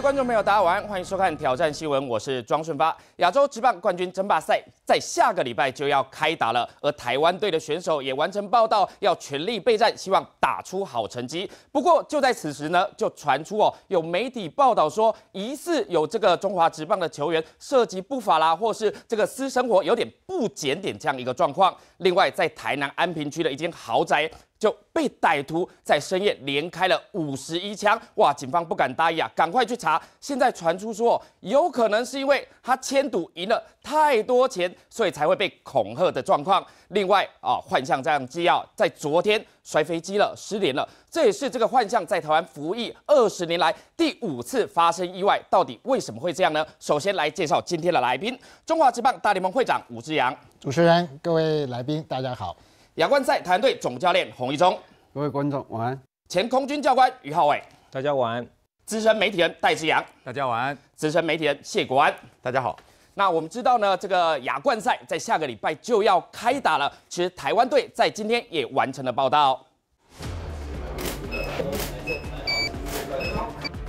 观众朋友，大家晚安，欢迎收看《挑战新闻》，我是庄顺发。亚洲直棒冠军争霸赛在下个礼拜就要开打了，而台湾队的选手也完成报道，要全力备战，希望打出好成绩。不过就在此时呢，就传出哦，有媒体报道说，疑似有这个中华直棒的球员涉及不法啦，或是这个私生活有点不检点这样一个状况。另外，在台南安平区的一间豪宅。就被歹徒在深夜连开了五十一枪，哇！警方不敢大意啊，赶快去查。现在传出说，有可能是因为他千赌赢了太多钱，所以才会被恐吓的状况。另外啊，幻象这样机要在昨天摔飞机了，失联了，这也是这个幻象在台湾服役二十年来第五次发生意外。到底为什么会这样呢？首先来介绍今天的来宾，中华职棒大联盟会长吴志阳。主持人，各位来宾，大家好。亚冠赛团队总教练洪一中，各位观众晚安。前空军教官于浩伟，大家晚安。资深媒体人戴志扬，大家晚安。资深媒体人谢国安，大家好。那我们知道呢，这个亚冠赛在下个礼拜就要开打了。其实台湾队在今天也完成了报道。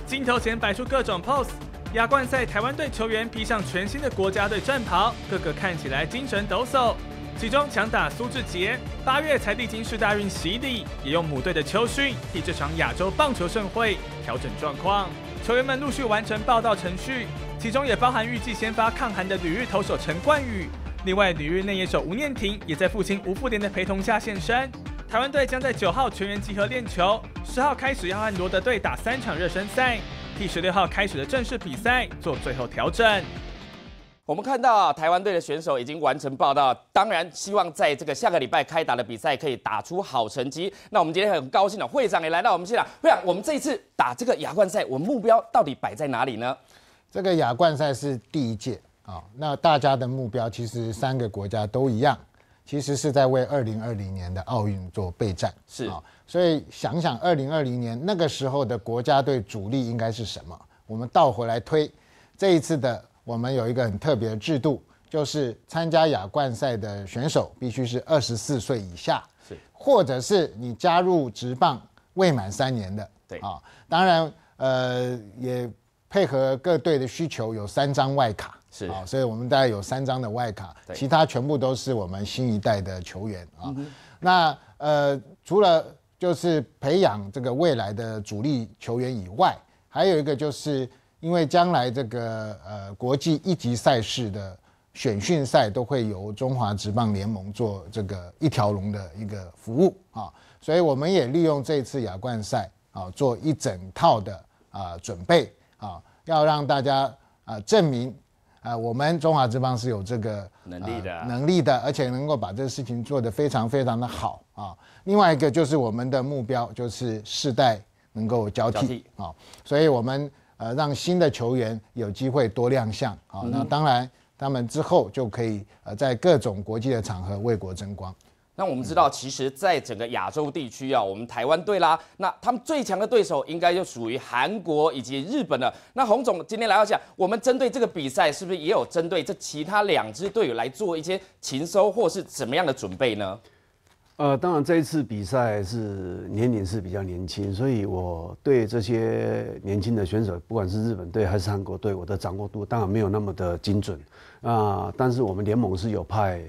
镜头前摆出各种 pose，亚冠赛台湾队球员披上全新的国家队战袍，个个看起来精神抖擞。其中，强打苏智杰八月才历经世大运洗礼，也用母队的秋训替这场亚洲棒球盛会调整状况。球员们陆续完成报道程序，其中也包含预计先发抗寒的旅日投手陈冠宇。另外，旅日内野手吴念婷也在父亲吴富廉的陪同下现身。台湾队将在九号全员集合练球，十号开始要和罗德队打三场热身赛，替十六号开始的正式比赛做最后调整。我们看到台湾队的选手已经完成报道，当然希望在这个下个礼拜开打的比赛可以打出好成绩。那我们今天很高兴的会长也来到我们现场，会长，我们这一次打这个亚冠赛，我们目标到底摆在哪里呢？这个亚冠赛是第一届啊，那大家的目标其实三个国家都一样，其实是在为二零二零年的奥运做备战。是啊，所以想想二零二零年那个时候的国家队主力应该是什么？我们倒回来推这一次的。我们有一个很特别的制度，就是参加亚冠赛的选手必须是二十四岁以下，是，或者是你加入直棒未满三年的，对啊，当然呃也配合各队的需求，有三张外卡，是啊，所以我们大概有三张的外卡，其他全部都是我们新一代的球员啊。那呃除了就是培养这个未来的主力球员以外，还有一个就是。因为将来这个呃国际一级赛事的选训赛都会由中华职棒联盟做这个一条龙的一个服务啊，所以我们也利用这次亚冠赛啊做一整套的啊准备啊，要让大家啊证明啊我们中华职棒是有这个能力的能力的，而且能够把这个事情做得非常非常的好啊。另外一个就是我们的目标就是世代能够交替啊，所以我们。呃，让新的球员有机会多亮相，好，那当然他们之后就可以呃，在各种国际的场合为国争光。那我们知道，其实，在整个亚洲地区啊，我们台湾队啦，那他们最强的对手应该就属于韩国以及日本了。那洪总今天来到讲，我们针对这个比赛，是不是也有针对这其他两支队伍来做一些勤收或是怎么样的准备呢？呃，当然这一次比赛是年龄是比较年轻，所以我对这些年轻的选手，不管是日本队还是韩国队，我的掌握度当然没有那么的精准。啊，但是我们联盟是有派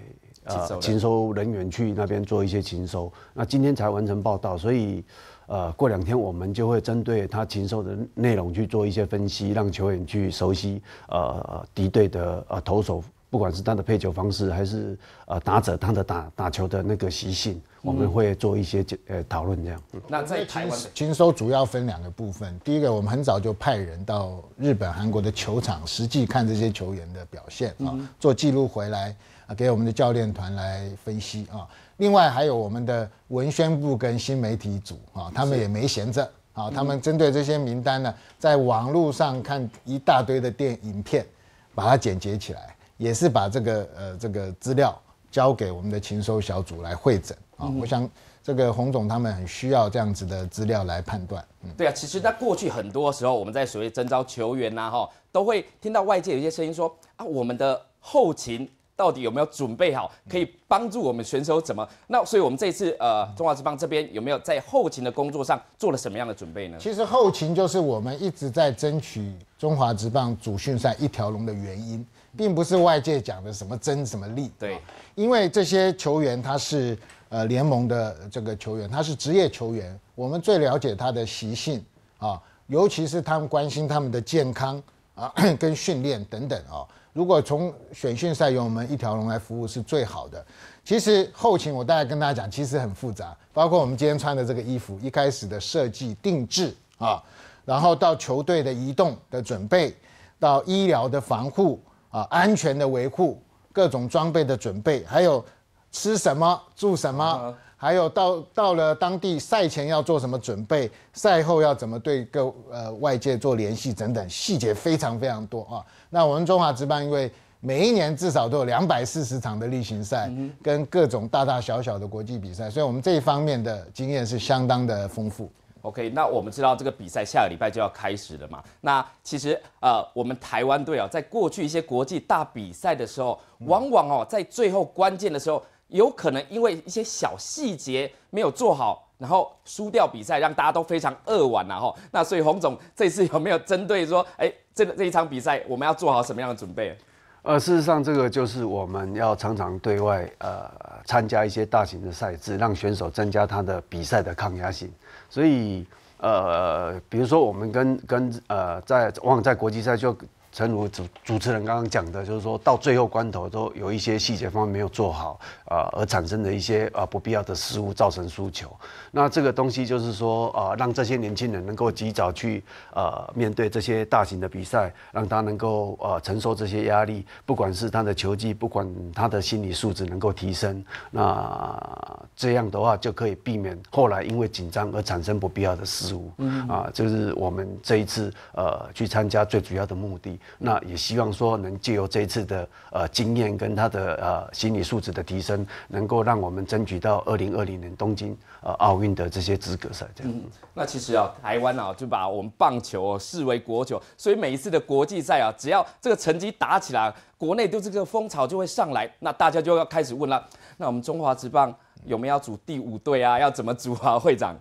呃勤收人员去那边做一些勤收，那今天才完成报道，所以呃，过两天我们就会针对他禽兽的内容去做一些分析，让球员去熟悉呃敌队的呃投手。不管是他的配球方式，还是呃打者他的打打球的那个习性，我们会做一些呃讨论这样。那在台球接收主要分两个部分，第一个我们很早就派人到日本、韩国的球场实际看这些球员的表现啊，做记录回来啊给我们的教练团来分析啊。另外还有我们的文宣部跟新媒体组啊，他们也没闲着啊，他们针对这些名单呢，在网络上看一大堆的电影片，把它剪接起来。也是把这个呃这个资料交给我们的勤收小组来会诊啊，我想这个洪总他们很需要这样子的资料来判断。嗯，对啊，其实，在过去很多时候，我们在所谓征召球员呐，哈，都会听到外界有一些声音说啊，我们的后勤到底有没有准备好，可以帮助我们选手怎么？那所以我们这次呃中华职棒这边有没有在后勤的工作上做了什么样的准备呢？其实后勤就是我们一直在争取中华职棒主训赛一条龙的原因。并不是外界讲的什么争什么利，对，因为这些球员他是呃联盟的这个球员，他是职业球员，我们最了解他的习性啊，尤其是他们关心他们的健康啊，跟训练等等啊。如果从选训赛由我们一条龙来服务是最好的。其实后勤我大概跟大家讲，其实很复杂，包括我们今天穿的这个衣服，一开始的设计定制啊，然后到球队的移动的准备，到医疗的防护。啊，安全的维护，各种装备的准备，还有吃什么、住什么，还有到到了当地赛前要做什么准备，赛后要怎么对各呃外界做联系，等等细节非常非常多啊。那我们中华职棒因为每一年至少都有两百四十场的例行赛跟各种大大小小的国际比赛，所以我们这一方面的经验是相当的丰富。OK，那我们知道这个比赛下个礼拜就要开始了嘛？那其实呃，我们台湾队啊，在过去一些国际大比赛的时候，往往哦，在最后关键的时候，有可能因为一些小细节没有做好，然后输掉比赛，让大家都非常扼腕呐。哈，那所以洪总这次有没有针对说，哎，这个这一场比赛我们要做好什么样的准备？呃，事实上，这个就是我们要常常对外呃参加一些大型的赛制，让选手增加他的比赛的抗压性。所以，呃，比如说，我们跟跟呃，在往往在国际赛就。陈如主主持人刚刚讲的，就是说到最后关头都有一些细节方面没有做好啊，而产生的一些啊不必要的失误造成输球。那这个东西就是说啊，让这些年轻人能够及早去呃面对这些大型的比赛，让他能够呃承受这些压力，不管是他的球技，不管他的心理素质能够提升，那这样的话就可以避免后来因为紧张而产生不必要的失误。嗯啊，就是我们这一次呃去参加最主要的目的。那也希望说能借由这一次的呃经验跟他的呃心理素质的提升，能够让我们争取到二零二零年东京呃奥运的这些资格赛。这样。那其实啊，台湾啊就把我们棒球视为国球，所以每一次的国际赛啊，只要这个成绩打起来，国内就这个风潮就会上来，那大家就要开始问了，那我们中华职棒有没有组第五队啊？要怎么组啊？会长。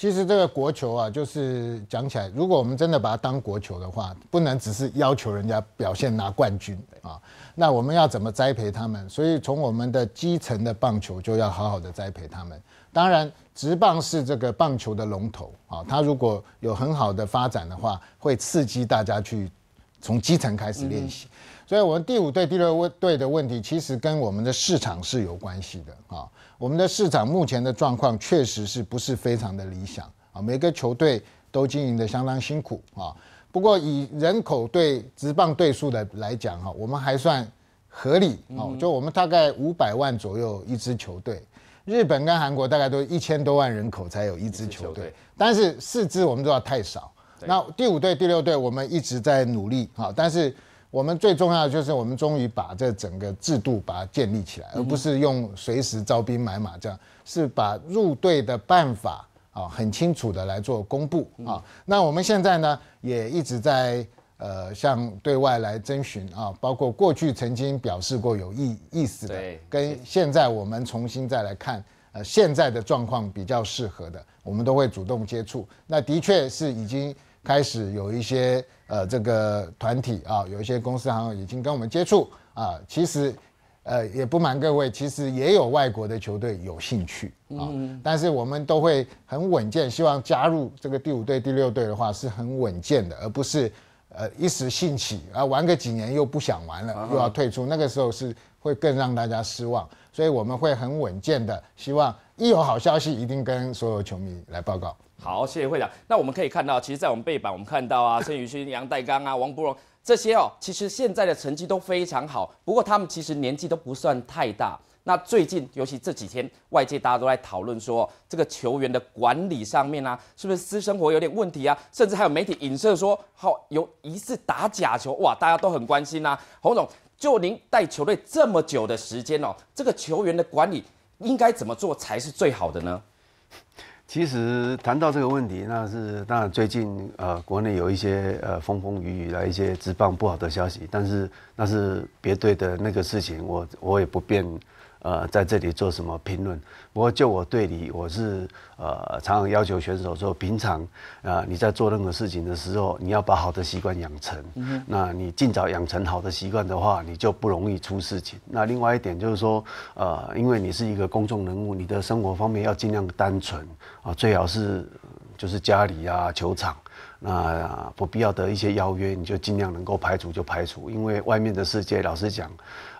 其实这个国球啊，就是讲起来，如果我们真的把它当国球的话，不能只是要求人家表现拿冠军啊。那我们要怎么栽培他们？所以从我们的基层的棒球就要好好的栽培他们。当然，职棒是这个棒球的龙头啊，它如果有很好的发展的话，会刺激大家去从基层开始练习。所以，我们第五队、第六队的问题，其实跟我们的市场是有关系的啊。我们的市场目前的状况，确实是不是非常的理想啊。每个球队都经营的相当辛苦啊。不过，以人口对直棒队数的来讲哈，我们还算合理哦。就我们大概五百万左右一支球队，日本跟韩国大概都一千多万人口才有一支球队，但是四支我们都要太少。那第五队、第六队，我们一直在努力啊，但是。我们最重要的就是，我们终于把这整个制度把它建立起来，而不是用随时招兵买马这样，是把入队的办法啊很清楚的来做公布啊。那我们现在呢也一直在呃向对外来征询啊，包括过去曾经表示过有意意思的，跟现在我们重新再来看呃现在的状况比较适合的，我们都会主动接触。那的确是已经。开始有一些呃，这个团体啊，有一些公司好像已经跟我们接触啊。其实，呃，也不瞒各位，其实也有外国的球队有兴趣啊。但是我们都会很稳健，希望加入这个第五队、第六队的话是很稳健的，而不是呃一时兴起啊，玩个几年又不想玩了，又要退出。那个时候是会更让大家失望。所以我们会很稳健的，希望一有好消息一定跟所有球迷来报告。好，谢谢会长。那我们可以看到，其实，在我们背板，我们看到啊，陈宇勋、杨代刚啊、王博荣这些哦，其实现在的成绩都非常好。不过，他们其实年纪都不算太大。那最近，尤其这几天，外界大家都在讨论说，这个球员的管理上面啊，是不是私生活有点问题啊？甚至还有媒体影射说，好有疑似打假球哇，大家都很关心呐。洪总，就您带球队这么久的时间哦，这个球员的管理应该怎么做才是最好的呢？其实谈到这个问题，那是当然最近呃，国内有一些呃风风雨雨的一些直棒不好的消息，但是那是别队的那个事情，我我也不便。呃，在这里做什么评论？不过就我对你，我是呃，常常要求选手说，平常啊，你在做任何事情的时候，你要把好的习惯养成。嗯，那你尽早养成好的习惯的话，你就不容易出事情。那另外一点就是说，呃，因为你是一个公众人物，你的生活方面要尽量单纯啊，最好是就是家里啊、球场，那不必要的一些邀约，你就尽量能够排除就排除，因为外面的世界，老实讲。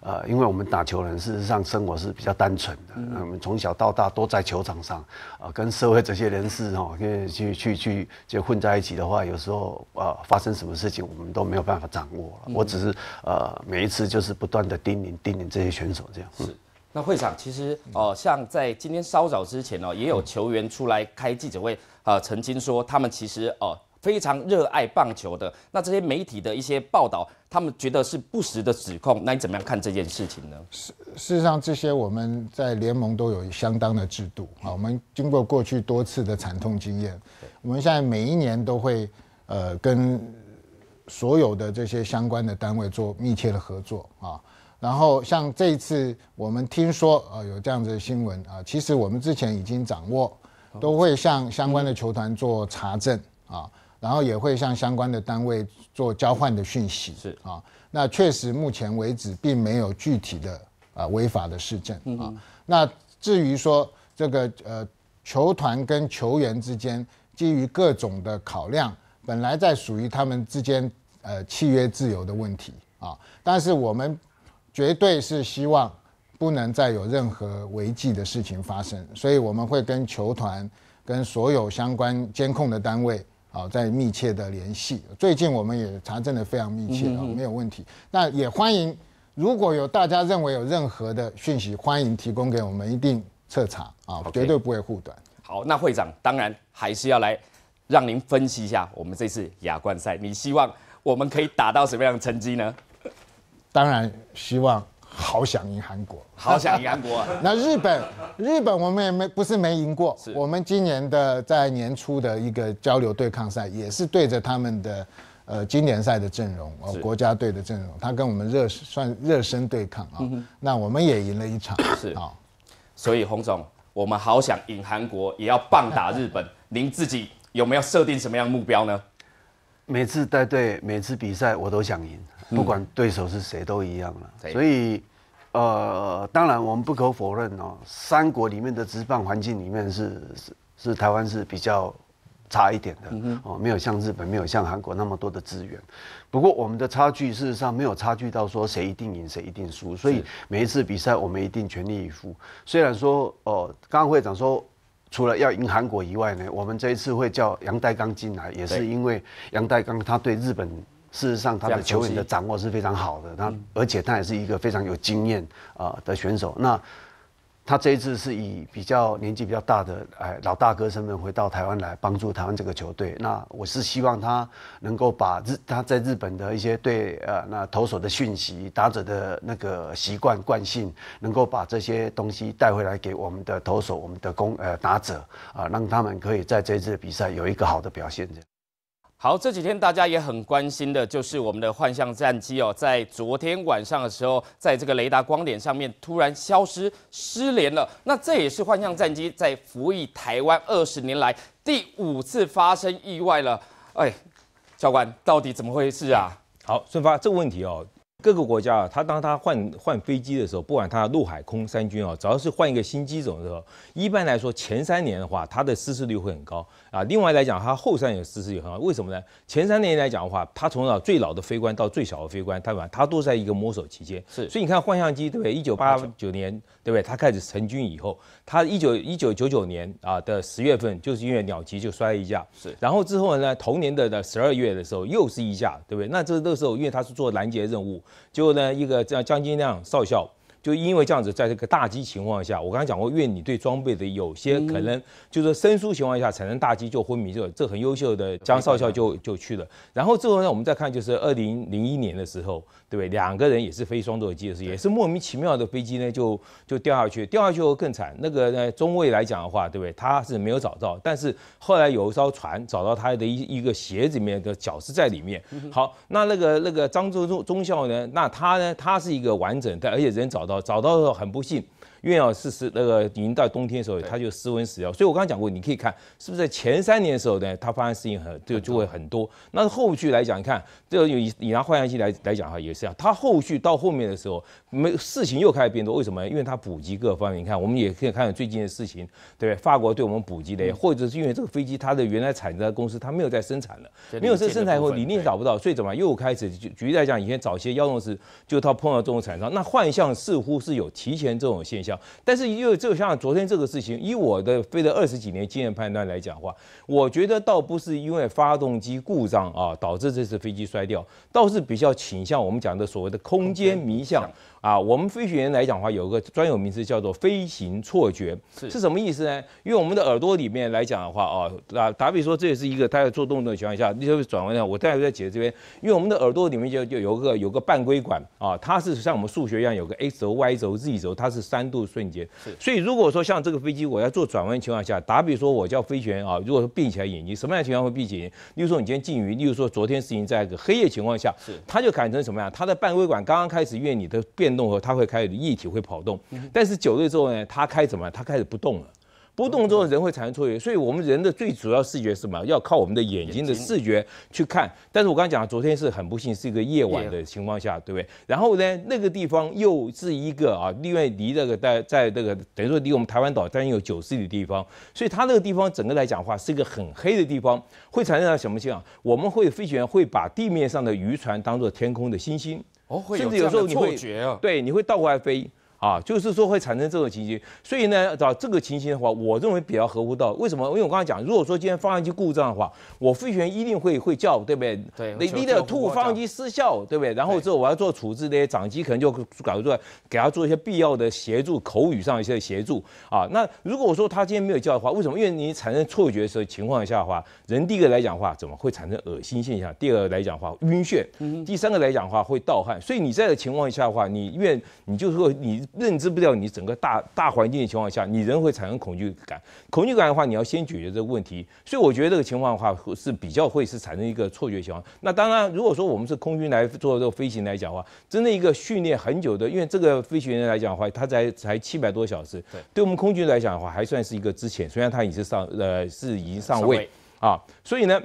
呃，因为我们打球人，事实上生活是比较单纯的。我们从小到大都在球场上，啊，跟社会这些人士哦，去去去去就混在一起的话，有时候啊，发生什么事情我们都没有办法掌握了。我只是呃，每一次就是不断的叮咛叮咛这些选手这样。是，那会长其实哦，像在今天稍早之前呢，也有球员出来开记者会啊，曾经说他们其实哦。非常热爱棒球的那这些媒体的一些报道，他们觉得是不实的指控。那你怎么样看这件事情呢？事事实上，这些我们在联盟都有相当的制度啊。我们经过过去多次的惨痛经验，我们现在每一年都会呃跟所有的这些相关的单位做密切的合作啊。然后像这一次我们听说呃有这样子的新闻啊，其实我们之前已经掌握，都会向相关的球团做查证啊。然后也会向相关的单位做交换的讯息，是啊。那确实目前为止并没有具体的啊违法的事证啊。那至于说这个呃球团跟球员之间，基于各种的考量，本来在属于他们之间呃契约自由的问题啊。但是我们绝对是希望不能再有任何违纪的事情发生，所以我们会跟球团跟所有相关监控的单位。好，在密切的联系。最近我们也查证的非常密切啊，没有问题。那也欢迎，如果有大家认为有任何的讯息，欢迎提供给我们，一定彻查啊，绝对不会护短。好，那会长当然还是要来让您分析一下我们这次亚冠赛，你希望我们可以打到什么样的成绩呢？当然希望。好想赢韩国，好想赢韩国。那日本，日本我们也没不是没赢过。我们今年的在年初的一个交流对抗赛，也是对着他们的呃经典赛的阵容哦，国家队的阵容，他跟我们热算热身对抗啊。那我们也赢了一场。是啊，所以洪总，我们好想赢韩国，也要棒打日本。您自己有没有设定什么样的目标呢？每次带队，每次比赛，我都想赢。不管对手是谁都一样了，所以，呃，当然我们不可否认哦，三国里面的执棒环境里面是是是台湾是比较差一点的哦，没有像日本没有像韩国那么多的资源，不过我们的差距事实上没有差距到说谁一定赢谁一定输，所以每一次比赛我们一定全力以赴。虽然说哦，刚刚会长说除了要赢韩国以外呢，我们这一次会叫杨代刚进来，也是因为杨代刚他对日本。事实上，他的球员的掌握是非常好的，他而且他也是一个非常有经验啊的选手。那他这一次是以比较年纪比较大的哎老大哥身份回到台湾来帮助台湾这个球队。那我是希望他能够把日他在日本的一些对呃那投手的讯息、打者的那个习惯惯性，能够把这些东西带回来给我们的投手、我们的攻呃打者啊，让他们可以在这次比赛有一个好的表现。好，这几天大家也很关心的，就是我们的幻象战机哦，在昨天晚上的时候，在这个雷达光点上面突然消失、失联了。那这也是幻象战机在服役台湾二十年来第五次发生意外了。哎，教官，到底怎么回事啊？好，顺发这个问题哦，各个国家啊，他当他换换飞机的时候，不管他陆海空三军啊，只要是换一个新机种的时候，一般来说前三年的话，它的失事率会很高。啊，另外来讲，他后三有资质也很好，为什么呢？前三年来讲的话，他从老最老的飞官到最小的飞官，他他都在一个摸索期间。是，所以你看幻象机，对不对？一九八九年，对不对？他开始成军以后，他一九一九九九年啊的十月份，就是因为鸟击就摔了一架，是。然后之后呢，同年的的十二月的时候，又是一架，对不对？那这那时候因为他是做拦截任务，结果呢一个这样将军亮少校。就因为这样子，在这个大机情况下，我刚才讲过，因为你对装备的有些可能就是生疏情况下产生大机就昏迷，这这很优秀的江少校就就去了。然后之后呢，我们再看就是二零零一年的时候，对不对？两个人也是飞双座机的时候，也是莫名其妙的飞机呢就就掉下去，掉下去后更惨。那个呢中卫来讲的话，对不对？他是没有找到，但是后来有一艘船找到他的一一个鞋子里面的脚是在里面。好，那那个那个张州中中校呢，那他呢他是一个完整的，而且人找到。找找到的时候，很不幸。因为啊是是那个已经到冬天的时候，它就失温死掉。所以我刚刚讲过，你可以看是不是在前三年的时候呢，它发生事情很就就会很多。那后续来讲，你看，这以以拿换象机来来讲哈，也是这样。它后续到后面的时候，没事情又开始变多。为什么？因为它补给各方面，你看，我们也可以看看最近的事情，对不对？法国对我们补给的，或者是因为这个飞机它的原来产的公司它没有在生产了，没有在生产以后一定找不到，所以怎么又开始？举例来讲，以前早些药用四，就它碰到这种厂商，那幻象似乎是有提前这种现象。但是因为就像昨天这个事情，以我的飞了二十几年经验判断来讲话，我觉得倒不是因为发动机故障啊导致这次飞机摔掉，倒是比较倾向我们讲的所谓的空间迷向。啊，我们飞行员来讲的话，有一个专有名词叫做飞行错觉，是是什么意思呢？因为我们的耳朵里面来讲的话啊，打打比说这也是一个，他在做动作的情况下，就如转弯，我待会再解释这边，因为我们的耳朵里面就就有个有个半规管啊，它是像我们数学一样有个 X 轴、Y 轴、Z 轴，它是三度瞬间。是，所以如果说像这个飞机我要做转弯情况下，打比说我叫飞行员啊，如果说闭起来眼睛，什么样的情况会闭眼睛？例如说你今天禁渔，例如说昨天事情在黑夜情况下，是，它就改成什么样？它的半规管刚刚开始为你的变。动后它会开始液体会跑动，但是久了之后呢，它开什么？它开始不动了。不动之后人会产生错觉，所以我们人的最主要视觉是什么？要靠我们的眼睛的视觉去看。但是我刚才讲，昨天是很不幸是一个夜晚的情况下，对不对？然后呢，那个地方又是一个啊，另外离这个在在这个等于说离我们台湾岛将近有九十里地方，所以它那个地方整个来讲的话是一个很黑的地方，会产生什么情况？我们会飞行员会把地面上的渔船当做天空的星星。哦，甚至有时候你会对，你会倒过来飞。啊，就是说会产生这种情形，所以呢，找这个情形的话，我认为比较合乎道。为什么？因为我刚才讲，如果说今天发动机故障的话，我飞行员一定会会叫，对不对？对。你你的吐，发动机失效，对不对？然后之后我要做处置的，掌机可能就搞出来，给他做一些必要的协助，口语上一些协助啊。那如果说他今天没有叫的话，为什么？因为你产生错觉的时候情况下的话，人第一个来讲话怎么会产生恶心现象？第二个来讲话晕眩，第三个来讲话会盗汗。所以你在的情况下的话，你因为你就说你。认知不了你整个大大环境的情况下，你人会产生恐惧感。恐惧感的话，你要先解决这个问题。所以我觉得这个情况的话，是比较会是产生一个错觉情况。那当然，如果说我们是空军来做这个飞行来讲的话，真的一个训练很久的，因为这个飞行员来讲的话，他才才七百多小时。对。对我们空军来讲的话，还算是一个之前，虽然他经是上呃是已经上位啊。所以呢，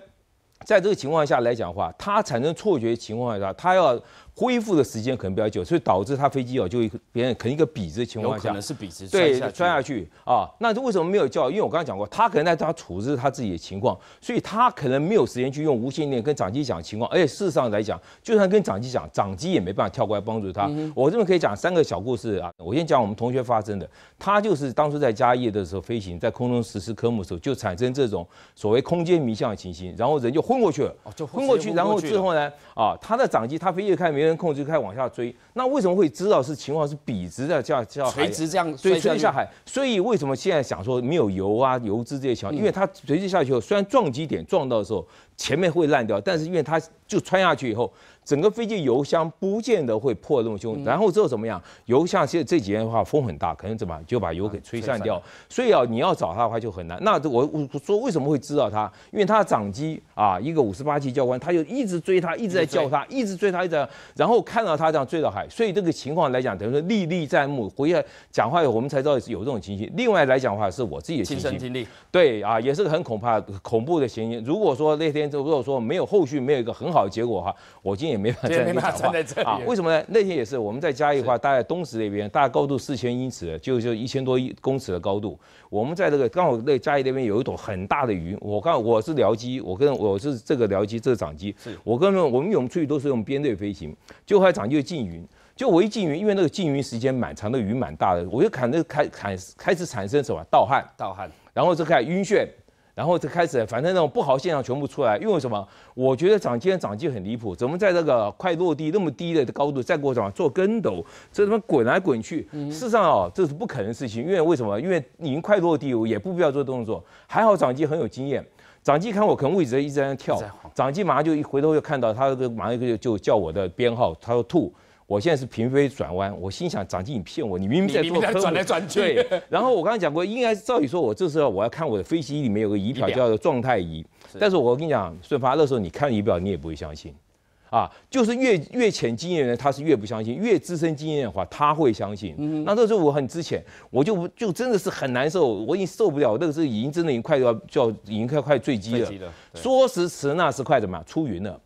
在这个情况下来讲的话，他产生错觉情况下，他要。恢复的时间可能比较久，所以导致他飞机哦就别人成肯一个笔直的情况下，可能是笔直，对，摔下去啊。那为什么没有叫？因为我刚才讲过，他可能在他处置他自己的情况，所以他可能没有时间去用无线电跟长机讲情况。而且事实上来讲，就算跟长机讲，长机也没办法跳过来帮助他。我这边可以讲三个小故事啊。我先讲我们同学发生的，他就是当初在加业的时候飞行，在空中实施科目的时候，就产生这种所谓空间迷向的情形，然后人就昏过去了，就昏过去，然后之后呢，啊，他的长机他飞机开没。控制开始往下追，那为什么会知道是情况是笔直的下下垂直这样垂直下海？所以为什么现在想说没有油啊、油脂这些况？因为它垂直下去后，虽然撞击点撞到的时候。前面会烂掉，但是因为它就穿下去以后，整个飞机油箱不见得会破那么凶。然后之后怎么样？油箱现这几天的话风很大，可能怎么就把油给吹散掉。所以啊，你要找他的话就很难。那我我说为什么会知道他？因为他的长机啊，一个五十八级教官，他就一直追他，一直在叫他，一直追他，一直然后看到他这样追到海。所以这个情况来讲，等于说历历在目。回来讲话以后，我们才知道有这种情形。另外来讲的话，是我自己的亲身经历。对啊，也是很恐怕恐怖的情形。如果说那天。如果说没有后续，没有一个很好的结果哈，我今天也没法站在这儿啊。为什么呢？那天也是我们在嘉义的话，大概东石那边，大概高度四千英尺，就就一千多一公尺的高度。我们在这个刚好在嘉义那边有一朵很大的云。我刚我是僚机，我跟我是这个僚机，这个掌机。是。我跟我们因我们出去都是用编队飞行，就还讲就进云。就我一进云，因为那个进云时间蛮长的，云蛮大的，我就开那开开始开始产生什么盗汗，盗汗，然后就开始晕眩。然后就开始，反正那种不好现象全部出来。因为什么？我觉得涨今天涨机很离谱，怎么在这个快落地那么低的高度再给我做做跟斗？这他妈滚来滚去，事实上哦，这是不可能事情。因为为什么？因为已经快落地，我也不必要做动作。还好涨机很有经验，掌机看我可能位置一直在那跳，掌机马上就一回头就看到他，马上一个就叫我的编号，他说 two。我现在是平飞转弯，我心想：长进，你骗我，你明明在做科转来转去。然后我刚才讲过，应该照理说，我这时候我要看我的飞机里面有个仪表叫做状态仪。但是我跟你讲，顺发那时候你看仪表你也不会相信，啊，就是越越浅经验的人他是越不相信，越资深经验的话他会相信。嗯。那那时候我很资前，我就就真的是很难受，我已经受不了，那个时候已经真的已经快要就要已经快快坠机了。坠机了。说时迟，那时快，怎么出云了？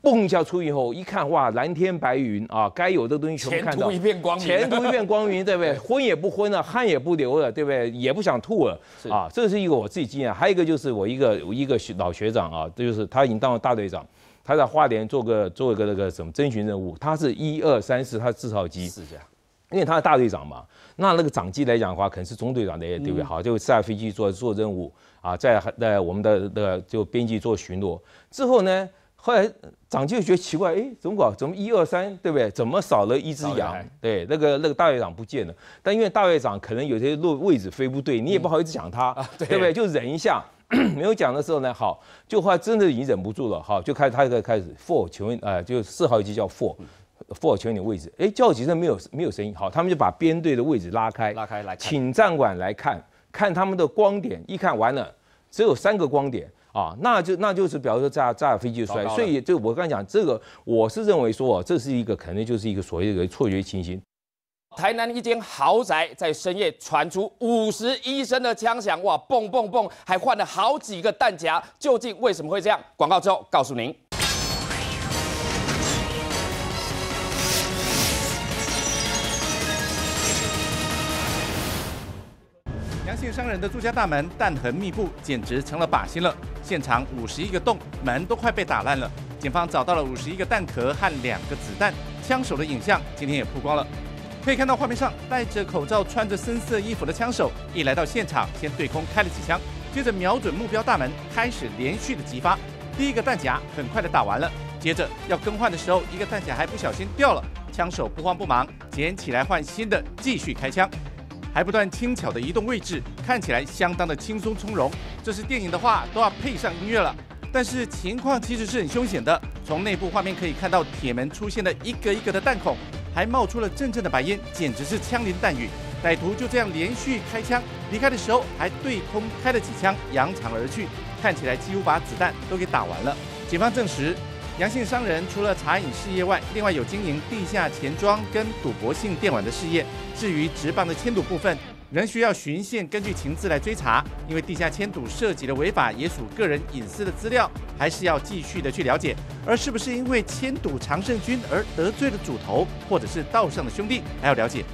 蹦一下出以后，一看哇，蓝天白云啊，该有的东西全部看到，前途一片光明，前途一片光明，对不对？昏也不昏了，汗也不流了，对不对？也不想吐了啊！这是一个我自己经验，还有一个就是我一个一个老学长啊，就是他已经当了大队长，他在花莲做个做一个那个什么征询任务，他是一二三四，他制造机是这样，因为他是大队长嘛，那那个长机来讲的话，可能是中队长的，对不对？好，就下飞机做做任务啊，在在我们的的就边辑做巡逻之后呢。后来长就觉得奇怪，哎，怎么搞？怎么一二三，对不对？怎么少了一只羊？对，那个那个大队长不见了。但因为大队长可能有些落位置飞不对，你也不好意思讲他，对不对？就忍一下。没有讲的时候呢，好，就后来真的已经忍不住了，好，就开始他就开始 for 求，呃，就四号机叫 for，for 求你位置。哎，叫几声没有没有声音，好，他们就把编队的位置拉开，拉开来，请站管来看看他们的光点，一看完了，只有三个光点。啊，那就那就是，比如说炸炸飞机摔，所以就我刚才讲这个，我是认为说，这是一个肯定就是一个所谓的错觉情形。台南一间豪宅在深夜传出五十一声的枪响，哇，嘣嘣嘣，还换了好几个弹夹，究竟为什么会这样？广告之后告诉您。阳性商人的住家大门弹痕密布，简直成了靶心了。现场五十一个洞门都快被打烂了，警方找到了五十一个弹壳和两个子弹。枪手的影像今天也曝光了，可以看到画面上戴着口罩、穿着深色衣服的枪手，一来到现场，先对空开了几枪，接着瞄准目标大门，开始连续的击发。第一个弹夹很快的打完了，接着要更换的时候，一个弹夹还不小心掉了，枪手不慌不忙，捡起来换新的，继续开枪。还不断轻巧地移动位置，看起来相当的轻松从容。这是电影的话，都要配上音乐了。但是情况其实是很凶险的。从内部画面可以看到，铁门出现的一个一个的弹孔，还冒出了阵阵的白烟，简直是枪林弹雨。歹徒就这样连续开枪，离开的时候还对空开了几枪，扬长而去，看起来几乎把子弹都给打完了。警方证实。阳性商人除了茶饮事业外，另外有经营地下钱庄跟赌博性电玩的事业。至于职棒的迁赌部分，仍需要巡线根据情资来追查，因为地下迁赌涉及的违法也属个人隐私的资料，还是要继续的去了解。而是不是因为迁赌常胜军而得罪了主头，或者是道上的兄弟，还要了解。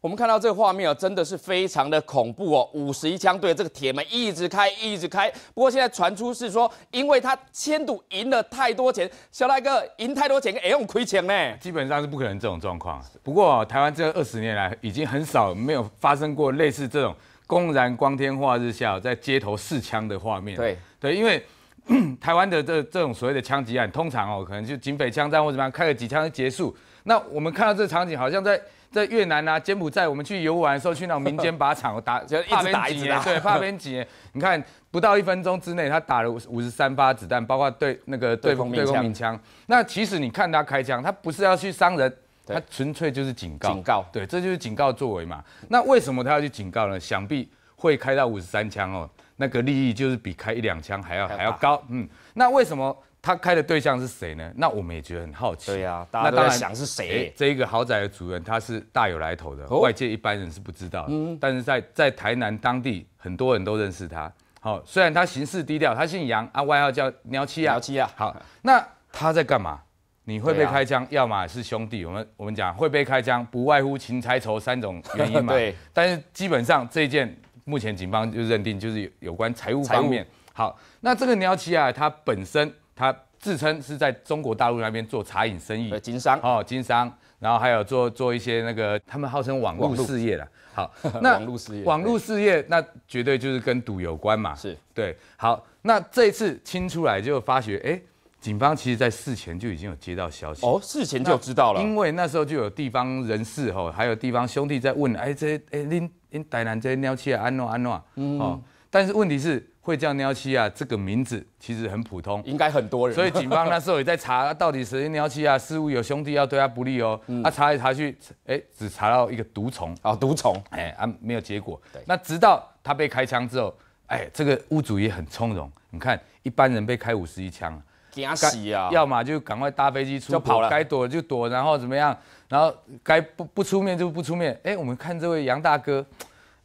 我们看到这个画面啊，真的是非常的恐怖哦。五十一枪对这个铁门一直开一直开，不过现在传出是说，因为他千赌赢了太多钱，小赖哥赢太多钱，哎，我亏钱呢。基本上是不可能这种状况不过台湾这二十年来已经很少没有发生过类似这种公然光天化日下在街头试枪的画面。对对，因为 台湾的这这种所谓的枪击案，通常哦可能就警匪枪战或怎么样，开了几枪就结束。那我们看到这场景，好像在。在越南啊，柬埔寨，我们去游玩的时候，去那种民间靶场打，一直打一直打，对，怕边年。你看不到一分钟之内，他打了五十三发子弹，包括对那个对方对方鸣枪。那其实你看他开枪，他不是要去伤人，他纯粹就是警告。警告，对，这就是警告作为嘛。那为什么他要去警告呢？想必会开到五十三枪哦，那个利益就是比开一两枪还要还要高。嗯，那为什么？他开的对象是谁呢？那我们也觉得很好奇。对呀，大家都在想是谁。这一个豪宅的主人，他是大有来头的，外界一般人是不知道。嗯。但是在在台南当地，很多人都认识他。好，虽然他行事低调，他姓杨啊，外号叫鸟七啊。鸟七啊。好，那他在干嘛？你会被开枪，要么是兄弟。我们我们讲会被开枪，不外乎情、财、仇三种原因嘛。对。但是基本上这一件，目前警方就认定就是有关财务方面。好，那这个鸟七啊，他本身。他自称是在中国大陆那边做茶饮生意，经商哦，经商，然后还有做做一些那个，他们号称网络事业的，好，网络事业，网络事业那绝对就是跟赌有关嘛，是，对，好，那这次清出来就发觉，哎，警方其实在事前就已经有接到消息，哦，事前就知道了，因为那时候就有地方人士，吼，还有地方兄弟在问，哎，这些，哎，您您歹男这些鸟气啊，安诺安诺，嗯，哦。但是问题是，会叫尿气啊这个名字其实很普通，应该很多人。所以警方那时候也在查，到底谁尿气啊？似乎有兄弟要对他不利哦。嗯。他查来查去，哎，只查到一个毒虫哦，毒虫。哎啊，没有结果。那直到他被开枪之后，哎，这个屋主也很从容。你看，一般人被开五十一枪，惊死啊！要么就赶快搭飞机出了，该躲就躲，然后怎么样？然后该不不出面就不出面。哎，我们看这位杨大哥。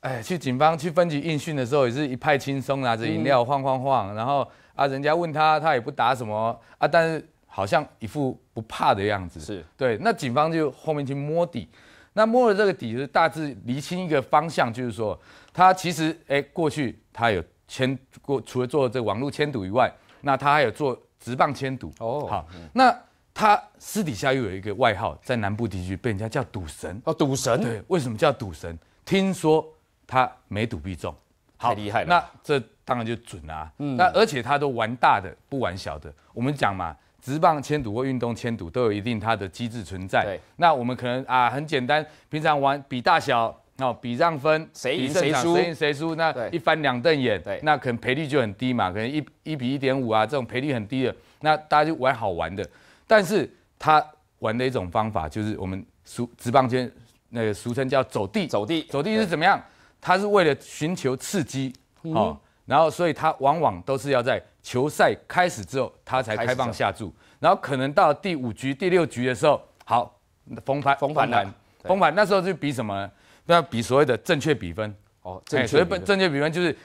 哎，去警方去分局应讯的时候，也是一派轻松，拿着饮料晃晃晃。然后啊，人家问他，他也不答什么啊，但是好像一副不怕的样子。是对，那警方就后面去摸底，那摸了这个底，是大致厘清一个方向，就是说他其实哎过去他有签过，除了做这网络签赌以外，那他还有做直棒签赌。哦，好，那他私底下又有一个外号，在南部地区被人家叫赌神。哦，赌神。对，为什么叫赌神？听说。他每赌必中，好厉害了。那这当然就准啦。嗯。那而且他都玩大的，不玩小的。我们讲嘛，直棒千赌或运动千赌都有一定它的机制存在。对。那我们可能啊很简单，平常玩比大小，那比让分，谁赢谁输，谁赢谁输，那一翻两瞪眼，那可能赔率就很低嘛，可能一一比一点五啊，这种赔率很低的，那大家就玩好玩的。但是他玩的一种方法就是我们俗直棒千，那个俗称叫走地，走地，走地是怎么样？他是为了寻求刺激，哦，然后所以他往往都是要在球赛开始之后，他才开放下注，然后可能到第五局、第六局的时候，好封盘，封盘封盘那时候就比什么？那比所谓的正确比分哦，正确比正确比分就是，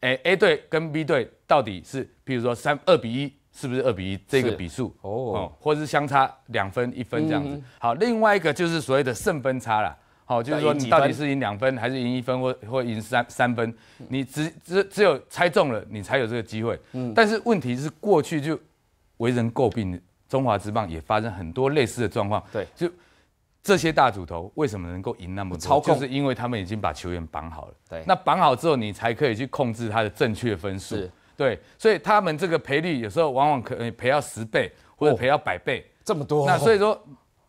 哎，A 队跟 B 队到底是，比如说三二比一，是不是二比一这个比数？哦，或者是相差两分、一分这样子。好，另外一个就是所谓的胜分差了。好，就是说你到底是赢两分还是赢一分或或赢三三分，你只只只有猜中了，你才有这个机会。嗯，但是问题是过去就为人诟病，中华之棒也发生很多类似的状况。对，就这些大主头为什么能够赢那么多？就是因为他们已经把球员绑好了。对，那绑好之后，你才可以去控制他的正确分数。对，所以他们这个赔率有时候往往可赔要十倍或者赔要百倍。这么多。那所以说，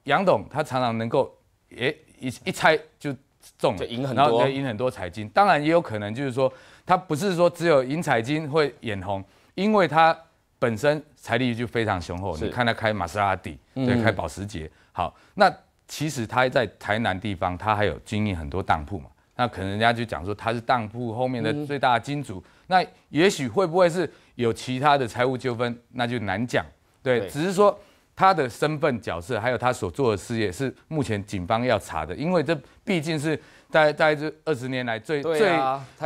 杨董他常常能够诶。一一猜就中了，然后得赢很多彩金。当然也有可能，就是说他不是说只有赢彩金会眼红，因为他本身财力就非常雄厚。你看他开玛莎拉蒂，对，开保时捷。好，那其实他在台南地方，他还有经营很多当铺嘛。那可能人家就讲说他是当铺后面的最大的金主。那也许会不会是有其他的财务纠纷？那就难讲。对，只是说。他的身份、角色，还有他所做的事业，是目前警方要查的，因为这毕竟是在在这二十年来最最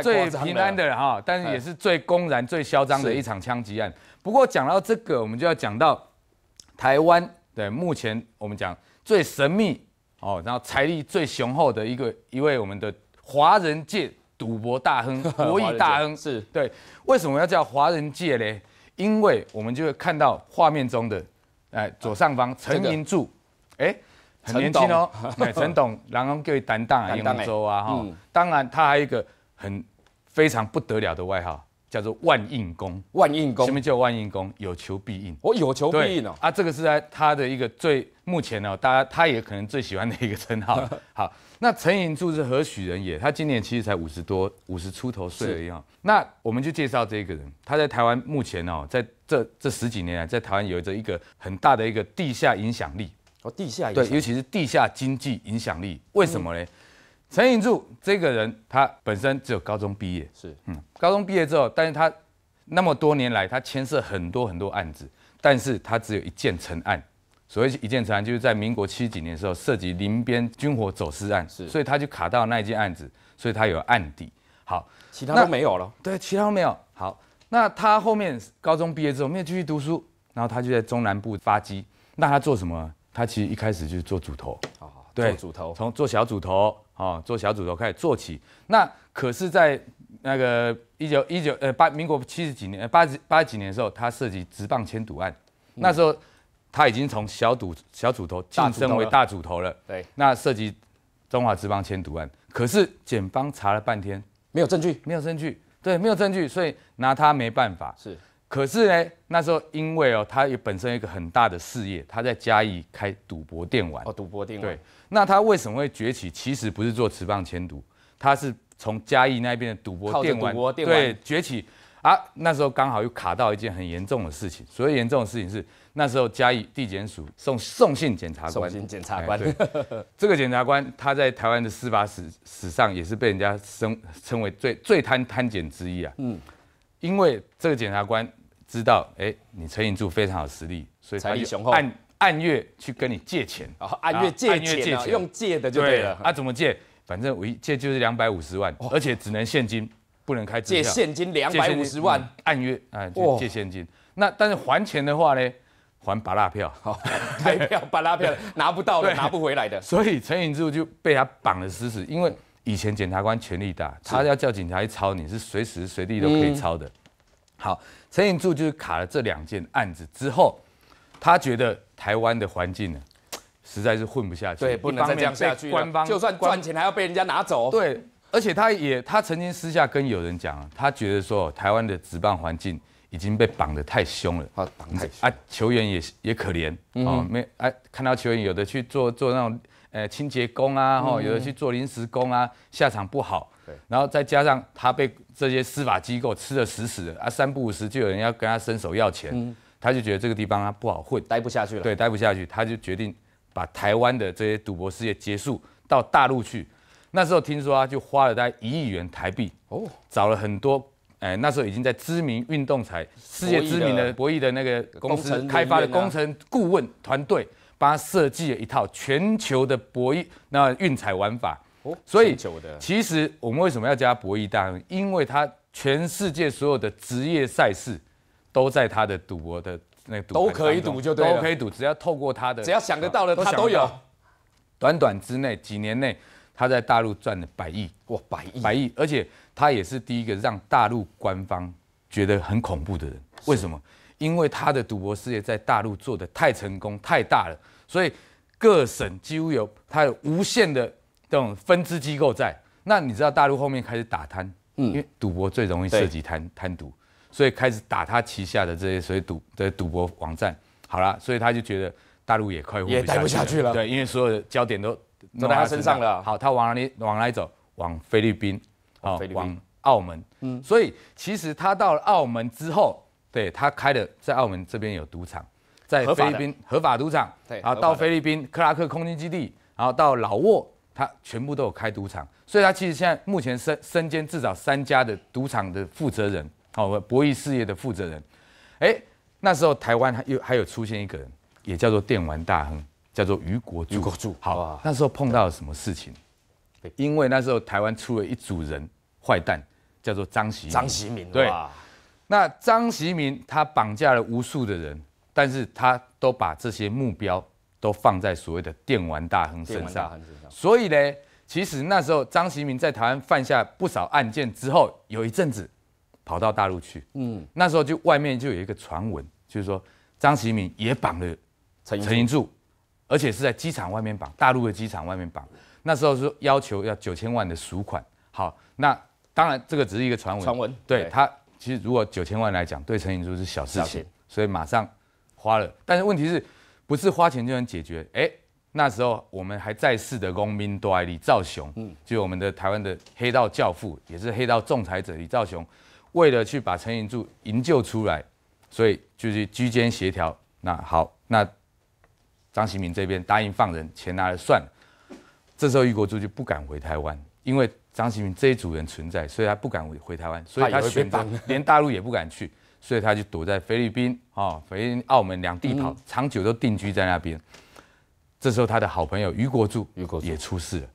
最平安的哈，但是也是最公然、最嚣张的一场枪击案。不过讲到这个，我们就要讲到台湾，对目前我们讲最神秘哦，然后财力最雄厚的一个一位我们的华人界赌博大亨、博 弈大亨，是对。为什么要叫华人界嘞？因为我们就会看到画面中的。哎，左上方陈银柱，哎，很年轻哦，哎，陈董，然后各位担当啊，杨宗周啊，哈，当然他还有一个很非常不得了的外号，叫做万应公，万应公，什么叫万应公，有求必应，我有求必应哦，啊，这个是在他的一个最目前呢，大家他也可能最喜欢的一个称号，好。那陈寅柱是何许人也？他今年其实才五十多，五十出头岁了。要那我们就介绍这个人。他在台湾目前哦，在这这十几年来，在台湾有着一个很大的一个地下影响力。哦，地下对，尤其是地下经济影响力。为什么呢？陈寅柱这个人，他本身只有高中毕业。是，嗯，高中毕业之后，但是他那么多年来，他牵涉很多很多案子，但是他只有一件成案。所谓一箭案，就是在民国七几年的时候涉及林边军火走私案，是，所以他就卡到那一件案子，所以他有案底。好，其他都没有了。对，其他都没有。好，那他后面高中毕业之后，没有继续读书，然后他就在中南部发迹。那他做什么？他其实一开始就是做主头。啊，对，主头，从做小主头啊，做小主头开始做起。那可是，在那个一九一九呃八民国七十几年八十八几年的时候，他涉及直棒牵赌案，那时候。他已经从小赌小赌头晋升为大赌头了。对，那涉及中华职棒牵赌案，可是检方查了半天，没有证据，没有证据，对，没有证据，所以拿他没办法。是，可是呢，那时候因为哦，他也本身有一个很大的事业，他在嘉义开赌博店玩。哦，赌博店玩。对，那他为什么会崛起？其实不是做职棒牵赌，他是从嘉义那边的赌博店玩对崛起。啊，那时候刚好又卡到一件很严重的事情。所谓严重的事情是，那时候嘉义地检署送送信检察官，送信检察官。这个检察官他在台湾的司法史史上也是被人家称称为最最贪贪检之一啊。嗯，因为这个检察官知道，哎，你陈引柱非常有实力，所以他就按按月去跟你借钱，然后按月借，按月借，用借的就对了。啊，怎么借？反正我一借就是两百五十万，而且只能现金。不能开借现金两百五十万，按月啊借现金。那但是还钱的话呢，还白拉票，开票白拉票拿不到的，拿不回来的。所以陈永柱就被他绑了死死，因为以前检察官权力大，他要叫警察去抄你是随时随地都可以抄的。好，陈永柱就是卡了这两件案子之后，他觉得台湾的环境呢，实在是混不下去，对，不能再这样下去官方就算赚钱还要被人家拿走，对。而且他也，他曾经私下跟有人讲，他觉得说台湾的执棒环境已经被绑得太凶了，他绑太凶啊，球员也也可怜哦，没哎，看到球员有的去做做那种呃清洁工啊，吼，有的去做临时工啊，下场不好，对，然后再加上他被这些司法机构吃得死死的啊，三不五时就有人要跟他伸手要钱，他就觉得这个地方他不好混，待不下去了，对，待不下去，他就决定把台湾的这些赌博事业结束，到大陆去。那时候听说啊，就花了大概一亿元台币哦，找了很多，哎，那时候已经在知名运动彩、世界知名的博弈的那个公司开发的工程顾问团队，帮他设计了一套全球的博弈那运彩玩法哦，所以其实我们为什么要加博弈大亨？因为他全世界所有的职业赛事都在他的赌博的那都可以赌，就都可以赌，只要透过他的，只要想得到的他都有。短短之内，几年内。他在大陆赚了百亿，哇，百亿，百亿，而且他也是第一个让大陆官方觉得很恐怖的人。为什么？因为他的赌博事业在大陆做的太成功、太大了，所以各省几乎有他有无限的这种分支机构在。那你知道大陆后面开始打贪，嗯，因为赌博最容易涉及贪贪赌，所以开始打他旗下的这些，所以赌的赌博网站。好了，所以他就觉得大陆也快活也待不下去了，对，因为所有的焦点都。走在他身上了，好，他往哪里往哪里走？往菲律宾，好、往澳门，嗯，所以其实他到了澳门之后，对他开的在澳门这边有赌场，在菲律宾合法赌场，对，然后到菲律宾克拉克空军基地，然后到老挝，他全部都有开赌场，所以他其实现在目前身身兼至少三家的赌场的负责人，好，博弈事业的负责人，哎，那时候台湾还有还有出现一个人，也叫做电玩大亨。叫做雨果柱，好，那时候碰到了什么事情？因为那时候台湾出了一组人坏蛋，叫做张喜张喜明，对。那张喜明他绑架了无数的人，但是他都把这些目标都放在所谓的电玩大亨身上。所以呢，其实那时候张喜明在台湾犯下不少案件之后，有一阵子跑到大陆去。嗯，那时候就外面就有一个传闻，就是说张喜明也绑了陈陈银柱。而且是在机场外面绑大陆的机场外面绑，那时候是要求要九千万的赎款。好，那当然这个只是一个传闻。传闻对，他其实如果九千万来讲，对陈允珠是小事情，所以马上花了。但是问题是不是花钱就能解决？哎，那时候我们还在世的公民多，李兆雄，嗯，就我们的台湾的黑道教父，也是黑道仲裁者李兆雄，为了去把陈允珠营救出来，所以就是居间协调。那好，那。张新明这边答应放人，钱拿了算。了。这时候余国柱就不敢回台湾，因为张新明这一组人存在，所以他不敢回回台湾，所以他选择 连大陆也不敢去，所以他就躲在菲律宾、啊、菲澳门两地跑，长久都定居在那边。这时候他的好朋友余国柱也出事了，